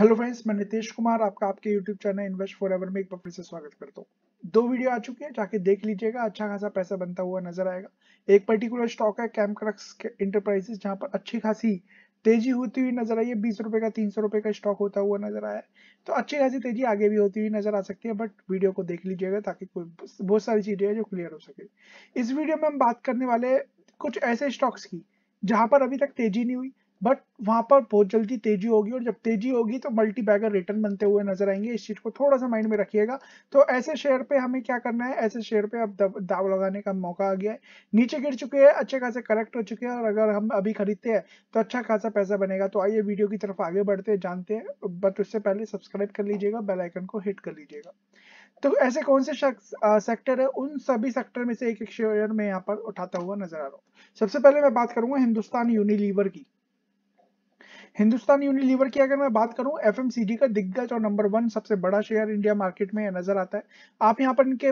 hello friends मैं नितेश कुमार आपका आपके YouTube channel invest for ever में एक बार फिर से स्वागत करता हूँ दो वीडियो आ चुकी है जाके देख लीजिएगा अच्छा खासा पैसा बनता हुआ नजर आएगा एक पर्टिकुलर स्टॉक है कैमक्रक्स इंटरप्राइजेस जहाँ पर अच्छी खासी तेजी होती हुई नजर आई है बीस रुपए का तीन सौ रुपए का स्टॉक होता हुआ नजर आया है तो अच्छी खासी तेजी आगे भी होती हुई नजर आ सकती है बट वीडियो को देख लीजिएगा ताकि कोई बहुत सारी चीजें हैं जो क्लियर हो सके इस वीडियो में हम बात करने वाले कुछ ऐसे स्टॉक्स की जहां पर अभी तक तेजी नहीं हुई बट वहां पर बहुत जल्दी तेजी होगी और जब तेजी होगी तो मल्टी बैगर रिटर्न बनते हुए नजर आएंगे इस चीज को थोड़ा सा माइंड में रखिएगा तो ऐसे शेयर पे हमें क्या करना है ऐसे शेयर पे अब दाव लगाने का मौका आ गया है नीचे गिर चुके हैं अच्छे खासे करेक्ट हो चुके हैं और अगर हम अभी खरीदते हैं तो अच्छा खासा पैसा बनेगा तो आइए वीडियो की तरफ आगे बढ़ते हैं जानते हैं बट उससे पहले सब्सक्राइब कर लीजिएगा बेलाइकन को हिट कर लीजिएगा तो ऐसे कौन से सेक्टर है उन सभी सेक्टर में से एक एक शेयर में यहाँ पर उठाता हुआ नजर आ रहा हूँ सबसे पहले मैं बात करूंगा हिंदुस्तान यूनिलीवर की हिंदुस्तान यूनिलीवर की अगर मैं बात करूं एफ का दिग्गज और नंबर वन सबसे बड़ा शेयर इंडिया मार्केट में नजर आता है आप यहाँ पर इनके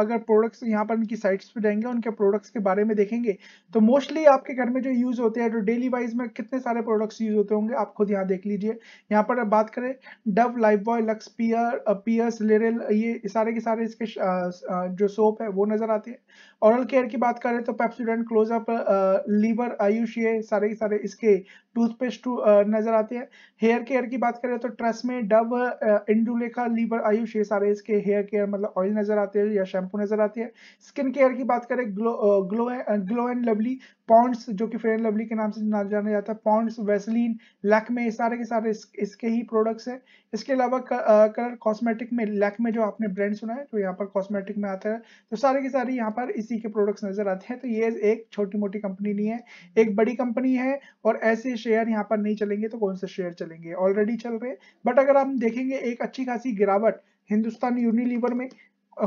अगर प्रोडक्ट्स यहाँ पर इनकी साइट्स पे जाएंगे उनके प्रोडक्ट्स के बारे में देखेंगे तो मोस्टली आपके घर में जो यूज होते हैं तो डेली वाइज में कितने सारे प्रोडक्ट्स यूज होते होंगे आप खुद यहाँ देख लीजिए यहाँ पर बात करें Dove Lifebuoy Lux pear Pears लेरल ये सारे के सारे इसके जो सोप है वो नजर आते हैं औरल केयर की बात करें तो पेप्सूडेंट क्लोजअप लीवर आयुष ये सारे के सारे इसके टूथपेस्ट नजर आते हैं हेयर केयर की बात करें तो ट्रस में डब इंडुलेखा लीवर आयुष ये सारे इसके हेयर केयर मतलब ऑयल नजर आते हैं या शैम्पू नजर आते हैं स्किन केयर की बात करें glow glow glow and lovely Pond's जो कि फेयर लवली के नाम से जाना जाता है पॉन्ड्स वेसलिन लैकमे सारे के सारे इस, इसके ही प्रोडक्ट्स हैं इसके अलावा कलर कॉस्मेटिक में लैकमे जो आपने ब्रांड सुना है तो यहाँ पर कॉस्मेटिक में आता है तो सारे के सारे यहाँ पर इसी के प्रोडक्ट्स नजर आते हैं तो ये एक छोटी मोटी कंपनी नहीं है एक बड़ी कंपनी है और ऐसे शेयर यहाँ पर नहीं चलेंगे तो कौन से शेयर चलेंगे ऑलरेडी चल रहे बट अगर हम देखेंगे एक अच्छी खासी गिरावट हिंदुस्तान यूनिलीवर में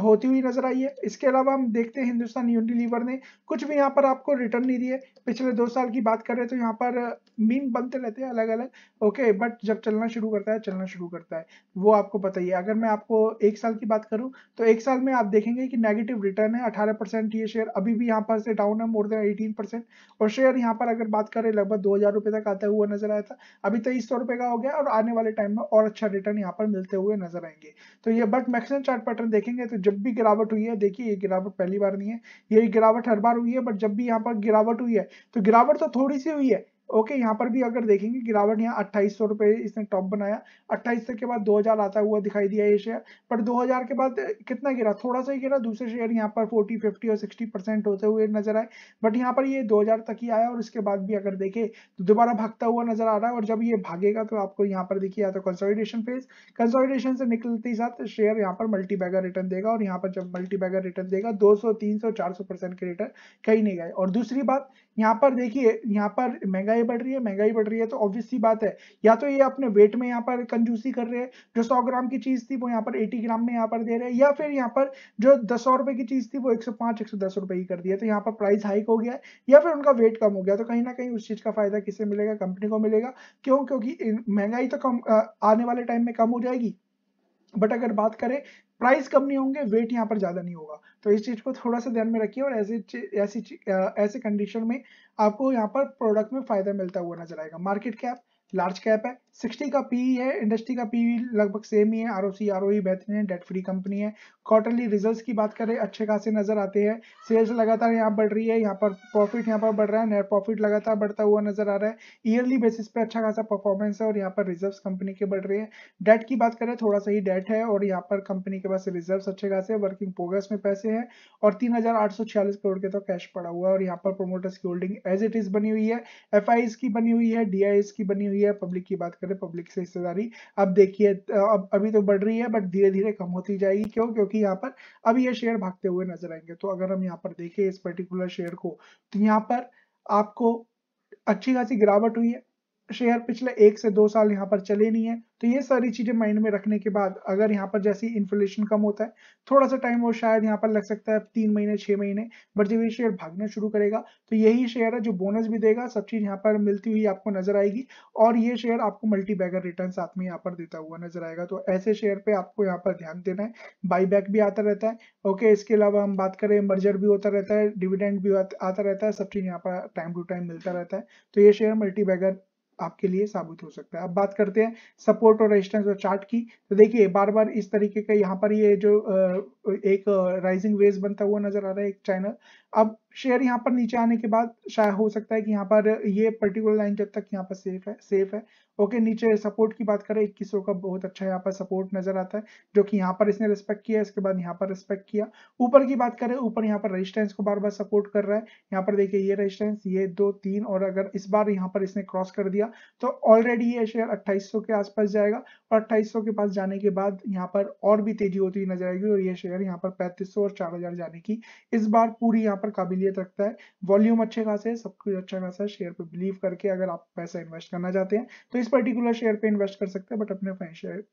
होती हुई नजर आई है इसके अलावा हम देखते हैं हिंदुस्तान यूनिलीवर ने कुछ भी यहाँ पर आपको रिटर्न नहीं दिए पिछले दो साल की बात करें तो यहाँ पर मीम बनते रहते हैं अलग अलग ओके बट जब चलना शुरू करता है चलना शुरू करता है वो आपको पता ही है अगर मैं आपको एक साल की बात करूँ तो एक साल में आप देखेंगे कि नेगेटिव रिटर्न है अठारह ये शेयर अभी भी यहाँ पर से डाउन है मोर देन एटीन और शेयर यहाँ पर अगर बात करें लगभग दो तक आता हुआ नजर आया था अभी तेईस सौ का हो गया और आने वाले टाइम में और अच्छा रिटर्न यहाँ पर मिलते हुए नजर आएंगे तो ये बट मैक्सिम चार्ट पैटर्न देखेंगे तो जब भी गिरावट हुई है देखिए ये गिरावट पहली बार नहीं है ये गिरावट हर बार हुई है बट जब भी यहाँ पर गिरावट हुई है तो गिरावट तो थोड़ी सी हुई है ओके यहाँ पर भी अगर देखेंगे गिरावट यहाँ अट्ठाईस सौ रुपये इसने टॉप बनाया अट्ठाईस सौ के बाद 2000 आता हुआ दिखाई दिया ये शेयर पर 2000 के बाद कितना गिरा थोड़ा सा ही गिरा दूसरे शेयर यहाँ पर 40, 50 और 60 परसेंट होते हुए नजर आए बट यहाँ पर ये 2000 तक ही आया और इसके बाद भी अगर देखे तो दोबारा भागता हुआ नजर आ रहा है और जब ये भागेगा तो आपको यहाँ पर देखिए आता कंसोलिडेशन फेज कंसोलिडेशन से निकलते ही साथ शेयर यहाँ पर मल्टी रिटर्न देगा और यहाँ पर जब मल्टी बैगर रिटर्न देगा दो सौ तीन सौ चार सौ परसेंट के रिटर्न कहीं नहीं गए और दूसरी बात यहाँ पर देखिए यहाँ पर महंगाई बढ़ रही है महंगाई बढ़ रही है तो ऑब्वियस सी बात है या तो ये अपने वेट में यहाँ पर कंजूसी कर रहे हैं जो सौ ग्राम की चीज थी वो यहाँ पर एटी ग्राम में यहाँ पर दे रहे हैं या फिर यहाँ पर जो दस सौ रुपए की चीज थी वो एक सौ पांच एक सौ दस रुपए की कर दिया तो यहाँ पर प्राइस हाइक हो गया या फिर उनका वेट कम हो गया तो कहीं ना कहीं उस चीज का फायदा किसे मिलेगा कंपनी को मिलेगा क्यों क्योंकि महंगाई तो कम आने वाले टाइम में कम हो जाएगी बट अगर बात करें प्राइस कम नहीं होंगे वेट यहाँ पर ज़्यादा नहीं होगा तो इस चीज़ को थोड़ा सा ध्यान में रखिए और ऐसी ऐसी ऐसे कंडीशन में आपको यहाँ पर प्रोडक्ट में फ़ायदा मिलता हुआ नजर आएगा मार्केट कैप लार्ज कैप है 60 का पी e है इंडस्ट्री का पी e लगभग सेम ही है R O C R O ही बेहतरीन है डेट फ्री कंपनी है क्वार्टरली रिजल्ट्स की बात करें अच्छे खासे नजर आते हैं सेल्स लगातार यहाँ बढ़ रही है यहाँ पर प्रॉफिट यहाँ पर बढ़ रहा है नेट प्रॉफिट लगातार बढ़ता हुआ नजर आ रहा है ईयरली बेसिस पे अच्छा खासा परफॉर्मेंस है और यहाँ पर रिजर्व कंपनी के बढ़ रही है डेट की बात करें थोड़ा सा ही डेट है और यहाँ पर कंपनी के पास रिजर्व अच्छे खासे वर्किंग प्रोग्रेस में पैसे है और तीन करोड़ के तो कैश पड़ा हुआ है और यहाँ पर प्रोमोटर्स की होल्डिंग एज इट इज बनी हुई है एफ की बनी हुई है डी की बनी हुई रही है पब्लिक की बात करें पब्लिक से हिस्सेदारी अब देखिए अब अभी तो बढ़ रही है बट धीरे धीरे कम होती जाएगी क्यों क्योंकि यहाँ पर अब ये शेयर भागते हुए नजर आएंगे तो अगर हम यहाँ पर देखें इस पर्टिकुलर शेयर को तो यहाँ पर आपको अच्छी खासी गिरावट हुई है शेयर पिछले एक से दो साल यहाँ पर चले नहीं है तो ये सारी चीजें माइंड में रखने के बाद अगर यहाँ पर जैसे इन्फ्लेशन कम होता है थोड़ा सा टाइम और शायद यहाँ पर लग सकता है तीन महीने छह महीने बट जब ये शेयर भागना शुरू करेगा तो यही शेयर है जो बोनस भी देगा सब चीज यहाँ पर मिलती हुई आपको नजर आएगी और ये शेयर आपको मल्टी बैगर रिटर्न साथ में यहाँ पर देता हुआ नजर आएगा तो ऐसे शेयर पे आपको यहाँ पर ध्यान देना है बाई भी आता रहता है ओके इसके अलावा हम बात करें मर्जर भी होता रहता है डिविडेंड भी आता रहता है सब चीज यहाँ पर टाइम टू टाइम मिलता रहता है तो ये शेयर मल्टी बैगर आपके लिए साबित हो सकता है अब बात करते हैं सपोर्ट और रेजिस्टेंस और चार्ट की तो देखिए बार बार इस तरीके का यहाँ पर ये जो एक राइजिंग वेव बनता हुआ नजर आ रहा है एक चैनल अब शेयर यहाँ पर नीचे आने के बाद शायद हो सकता है कि यहाँ पर ये पर्टिकुलर लाइन जब तक यहाँ पर सेफ है सेफ है ओके नीचे सपोर्ट की बात करें इक्कीस का बहुत अच्छा यहाँ पर सपोर्ट नजर आता है जो कि यहाँ पर इसने रिस्पेक्ट किया इसके बाद यहाँ पर रिस्पेक्ट किया ऊपर की बात करें ऊपर यहाँ पर रजिस्टेंस को बार बार सपोर्ट कर रहा है यहाँ पर देखिए ये रजिस्टेंस ये दो तीन और अगर इस बार यहाँ पर इसने क्रॉस कर दिया तो ऑलरेडी ये शेयर अट्ठाईस के आसपास जाएगा और अट्ठाईस के पास जाने के बाद यहाँ पर और भी तेजी होती नजर आएगी और ये शेयर यहाँ पर पैंतीस और चार जाने की इस बार पूरी यहाँ पर काबिलियत रखता है वॉल्यूम अच्छे खासे सब कुछ अच्छा खासा है शेयर पे बिलीव करके अगर आप पैसा इन्वेस्ट करना चाहते हैं तो इस पर्टिकुलर शेयर पे इन्वेस्ट कर सकते हैं बट अपने फाइनेंशियल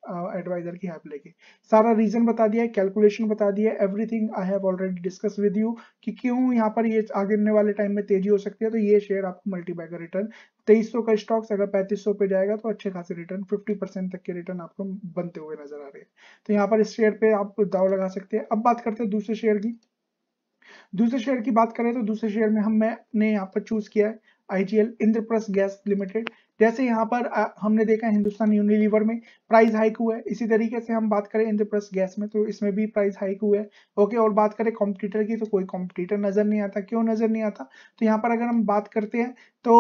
एडवाइजर की हेल्प लेके सारा रीजन बता दिया है कैलकुलेशन बता दिया है everything I have already discuss with you कि क्यों यहाँ पर ये आगे वाले टाइम में तेजी हो सकती है तो ये शेयर आपको मल्टीबाई का रिटर्न तेईस सौ का स्टॉक्स अगर पैंतीस सौ पे जाएगा तो अच्छे खासे रिटर्न फिफ्टी परसेंट तक के रिटर्न आपको बनते हुए नजर आ रहे हैं तो यहाँ पर इस शेयर पे आप दाव लगा सकते हैं अब बात करते हैं दूसरे शेयर की दूसरे शेयर की बात करें तो दूसरे शेयर में हमने यहाँ पर चूज किया है एल इंद्रप्रस्थ गैस लिमिटेड जैसे यहाँ पर आ, हमने देखा है हिंदुस्तान यूनिलीवर में प्राइस हाइक हुआ है इसी तरीके से हम बात करें इंद्रप्रस्थ गैस में तो इसमें भी प्राइस हाइक हुआ है ओके और बात करें कॉम्पिटिटर की तो कोई कॉम्पिटिटर नजर नहीं आता क्यों नजर नहीं आता तो यहाँ पर अगर हम बात करते हैं तो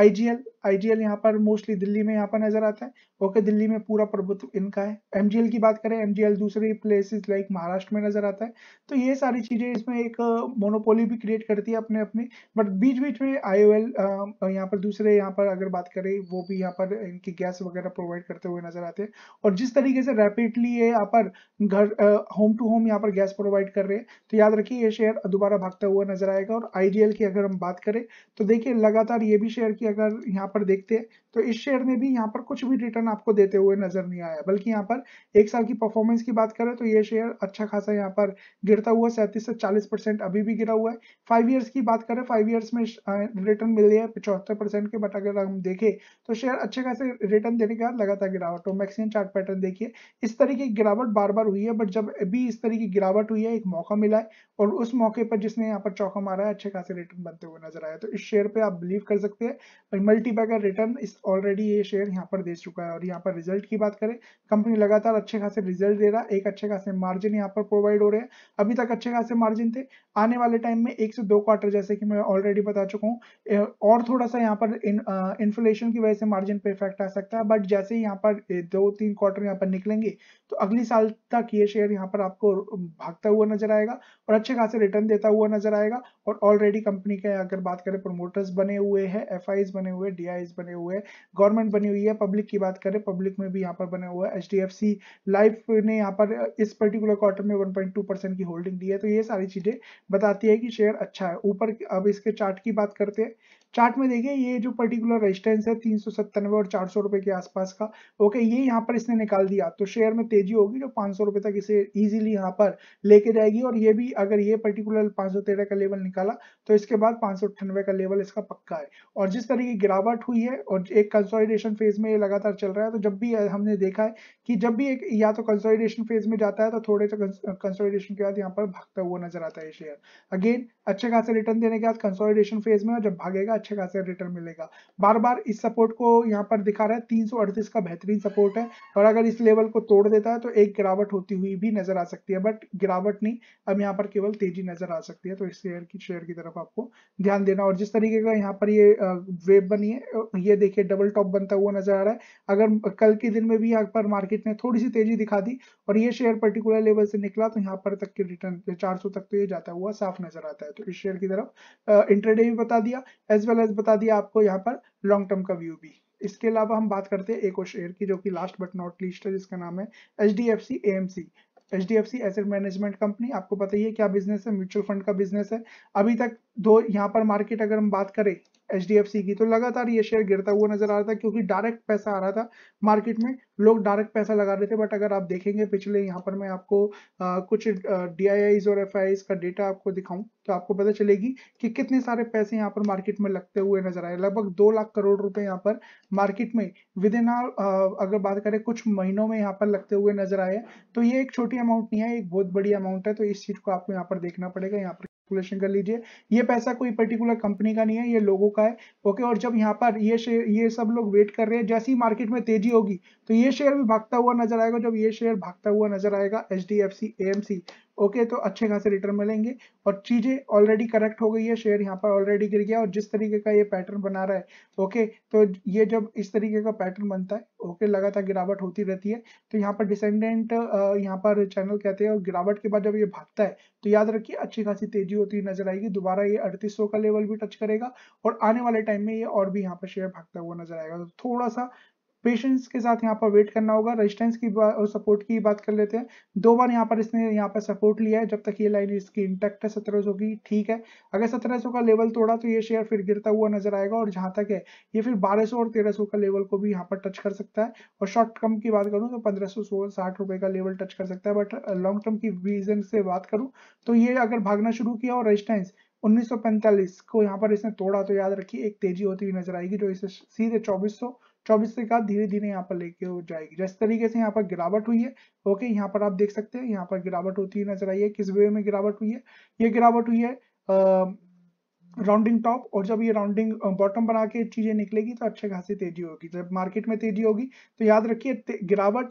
एल आईजीएल यहाँ पर मोस्टली दिल्ली में यहाँ पर नजर आता है ओके दिल्ली में पूरा प्रभुत्व इनका है एमजीएल की बात करें एमजीएल दूसरे प्लेसेस लाइक महाराष्ट्र में नजर आता है तो ये सारी चीजें इसमें एक मोनोपोली uh, भी क्रिएट करती है अपने अपने बट बीच बीच में आई ओ एल यहाँ पर दूसरे यहाँ पर अगर बात करें वो भी यहाँ पर इनकी गैस वगैरह प्रोवाइड करते हुए नजर आते हैं और जिस तरीके से रैपिडली ये यहाँ पर घर होम टू होम यहाँ पर गैस प्रोवाइड कर रहे हैं तो याद रखिए ये शेयर दोबारा भागता हुआ नजर आएगा और आई की अगर हम बात करें तो देखिये लगातार ये भी शेयर की अगर यहाँ पर देखते हैं तो इस शेयर ने भी यहाँ पर कुछ भी रिटर्न आपको देते हुए नजर नहीं आया बल्कि यहाँ पर एक साल की परफॉर्मेंस की बात करें तो ये शेयर अच्छा खासा यहाँ पर गिरता हुआ सैंतीस से चालीस परसेंट अभी भी गिरा हुआ है फाइव ईयर्स की बात करें फाइव ईयर्स में रिटर्न रही है पिछहत्तर परसेंट के बट अगर हम देखें तो शेयर अच्छे खासे रिटर्न देने के बाद लगातार गिरावट हो मैक्सिम चार्ट पैटर्न देखिए इस तरह की गिरावट बार बार हुई है बट जब भी इस तरह की गिरावट हुई है एक मौका मिला है और उस मौके पर जिसने यहाँ पर चौका मारा है अच्छे खासे रिटर्न बनते हुए नजर आया तो इस शेयर पर आप बिलीव कर सकते हैं मल्टीपैकर रिटर्न इस ऑलरेडी ये शेयर यहाँ पर दे चुका है और यहाँ पर रिजल्ट की बात करें कंपनी लगातार अच्छे खासे रिजल्ट दे रहा है एक अच्छे खासे मार्जिन यहाँ पर प्रोवाइड हो रहे हैं अभी तक अच्छे खासे मार्जिन थे आने वाले टाइम में एक से दो क्वार्टर जैसे कि मैं ऑलरेडी बता चुका हूँ और थोड़ा सा यहाँ पर इन्फ्लेशन की वजह से मार्जिन पर इफेक्ट आ सकता है बट जैसे ही यहाँ पर दो तीन क्वार्टर यहाँ पर निकलेंगे तो अगले साल तक ये शेयर यहाँ पर आपको भागता हुआ नजर आएगा और अच्छे खासे रिटर्न देता हुआ नजर आएगा और ऑलरेडी कंपनी के अगर बात करें प्रोमोटर्स बने हुए हैं एफ बने हुए डी बने हुए गवर्नमेंट बनी हुई है पब्लिक की बात करें पब्लिक में भी यहाँ पर बना हुआ है एच लाइफ ने यहाँ पर इस पर्टिकुलर क्वार्टर में टू परसेंट की होल्डिंग दी है तो ये सारी चीजें बताती है कि शेयर अच्छा है ऊपर अब इसके चार्ट की बात करते हैं चार्ट में देखिए ये जो पर्टिकुलर रेजिस्टेंस है तीन सौ सत्तानवे और चार सौ रुपए के आसपास का ओके ये यहाँ पर इसने निकाल दिया तो शेयर में तेजी होगी जो तो पांच सौ रुपए तक इसे ईजिली यहाँ पर लेके जाएगी और ये भी अगर ये पर्टिकुलर पांच सौ तेरह का लेवल निकाला तो इसके बाद पांच सौ अट्ठानवे का लेवल इसका पक्का है और जिस तरह की गिरावट हुई है और एक कंसोलिडेशन फेज में ये लगातार चल रहा है तो जब भी हमने देखा है कि जब भी एक या तो कंसोलिडेशन फेज में जाता है तो थोड़े से कंसोलिडेशन के बाद यहाँ पर भागता हुआ नजर आता है शेयर अगेन अच्छे खासे रिटर्न देने के बाद कंसोलिडेशन फेज में और जब भागेगा अच्छे खासे रिटर्न मिलेगा बार बार इस सपोर्ट को यहाँ पर दिखा रहा है तीन का बेहतरीन सपोर्ट है और अगर इस लेवल को तोड़ देता है तो एक गिरावट होती हुई भी नजर आ सकती है बट गिरावट नहीं अब यहाँ पर केवल तेजी नजर आ सकती है तो इस शेयर की शेयर की तरफ आपको ध्यान देना और जिस तरीके का यहाँ पर ये वेब बनी है ये देखिए डबल टॉप बनता हुआ नजर आ रहा है अगर कल के दिन में भी यहाँ पर मार्केट ने थोड़ी सी तेजी दिखा दी और ये शेयर पर्टिकुलर लेवल से निकला तो यहाँ पर तक के रिटर्न 400 तक तो ये जाता हुआ साफ नजर आता है तो इस शेयर की तरफ इंटरडे भी बता दिया एज वेल एज बता दिया आपको यहाँ पर लॉन्ग टर्म का व्यू भी इसके अलावा हम बात करते हैं एक और शेयर की जो कि लास्ट बट नॉट लीस्ट है जिसका नाम है H D F C A M C H D F C asset management company आपको पता ही है क्या बिजनेस है म्यूचुअल फंड का बिजनेस है अभी तक दो यहाँ पर मार्केट अगर हम बात करें एच की तो लगातार ये शेयर गिरता हुआ नजर आ रहा था क्योंकि डायरेक्ट पैसा आ रहा था मार्केट में लोग डायरेक्ट पैसा लगा रहे थे बट अगर आप देखेंगे पिछले यहाँ पर मैं आपको आ, कुछ डी और एफ का डेटा आपको दिखाऊं तो आपको पता चलेगी कि कितने सारे पैसे यहाँ पर मार्केट में लगते हुए नजर आए लगभग दो लाख करोड़ रुपए यहाँ पर मार्केट में विद इन अगर बात करें कुछ महीनों में यहाँ पर लगते हुए नजर आए तो ये एक छोटी अमाउंट नहीं है एक बहुत बड़ी अमाउंट है तो इस चीज को आपको यहाँ पर देखना पड़ेगा यहाँ पर कैलकुलेशन कर लीजिए ये पैसा कोई पर्टिकुलर कंपनी का नहीं है ये लोगों का है ओके और जब यहाँ पर ये शेयर ये सब लोग वेट कर रहे हैं जैसे ही मार्केट में तेजी होगी तो ये शेयर भी भागता हुआ नजर आएगा जब ये शेयर भागता हुआ नजर आएगा H D F C M C okay तो अच्छे खासे रिटर्न मिलेंगे और चीज़ें ऑलरेडी करेक्ट हो गई है शेयर यहाँ पर ऑलरेडी गिर गया और जिस तरीके का ये पैटर्न बना रहा है ओके तो ये जब इस तरीके का पैटर्न बनता है ओके लगातार गिरावट होती रहती है तो यहाँ पर डिसेंडेंट यहाँ पर चैनल कहते हैं और गिरावट के बाद जब ये भागता है तो याद रखिए अच्छी खासी तेजी होती नजर आएगी दोबारा ये अड़तीस का लेवल भी टच करेगा और आने वाले टाइम में ये और भी यहाँ पर शेयर भागता हुआ नजर आएगा तो थोड़ा सा पेशेंस के साथ यहाँ पर वेट करना होगा रेजिस्टेंस की और सपोर्ट की बात कर लेते हैं दो बार यहाँ पर इसने यहाँ पर सपोर्ट लिया है जब तक ये लाइन इसकी इंटैक्ट है सत्रह सौ की ठीक है अगर सत्रह सौ का लेवल तोड़ा तो ये शेयर फिर गिरता हुआ नजर आएगा और जहाँ तक है ये फिर बारह सौ और तेरह सौ का लेवल को भी यहाँ पर टच कर सकता है और शॉर्ट टर्म की बात करूँ तो पंद्रह सौ साठ रुपए का लेवल टच कर सकता है बट लॉन्ग टर्म की रीजन से बात करूँ तो ये अगर भागना शुरू किया और रेजिस्टेंस 1945 को यहाँ पर इसने तोड़ा तो याद रखिए एक तेजी होती हुई नजर आएगी जो इसे सीधे 2400 चौबीस तक आप धीरे धीरे यहाँ पर लेके हो जाएगी जिस तरीके से यहाँ पर गिरावट हुई है ओके यहाँ पर आप देख सकते हैं यहाँ पर गिरावट होती है नजर आई है किस वे में गिरावट हुई है ये गिरावट हुई है राउंडिंग टॉप और जब ये राउंडिंग बॉटम बना के चीजें निकलेगी तो अच्छे खासी तेजी होगी जब मार्केट में तेजी होगी तो याद रखिए गिरावट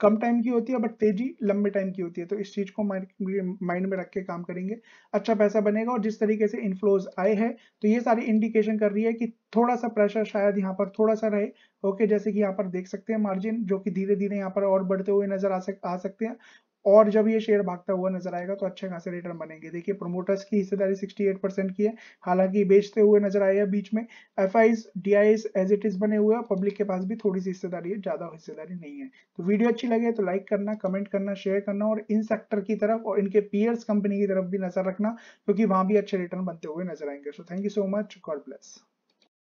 कम टाइम की होती है बट तेजी लंबे टाइम की होती है तो इस चीज को माइंड में रख के काम करेंगे अच्छा पैसा बनेगा और जिस तरीके से इनफ्लोज आए हैं तो ये सारी इंडिकेशन कर रही है कि थोड़ा सा प्रेशर शायद यहाँ पर थोड़ा सा रहे ओके जैसे कि यहाँ पर देख सकते हैं मार्जिन जो कि धीरे धीरे यहाँ पर और बढ़ते हुए नजर आ, सक, आ सकते हैं और जब ये शेयर भागता हुआ नजर आएगा तो अच्छे खासे रिटर्न बनेंगे देखिए प्रमोटर्स की हिस्सेदारी 68 परसेंट की है हालांकि बेचते हुए नजर आए हैं बीच में F I as it is बने हुए हैं पब्लिक के पास भी थोड़ी सी हिस्सेदारी है ज्यादा हिस्सेदारी नहीं है तो वीडियो अच्छी लगे तो लाइक करना कमेंट करना शेयर करना और इन सेक्टर की तरफ और इनके पीयर्स कंपनी की तरफ भी नजर रखना क्योंकि वहां भी अच्छे रिटर्न बनते हुए नजर आएंगे so thank you so much God bless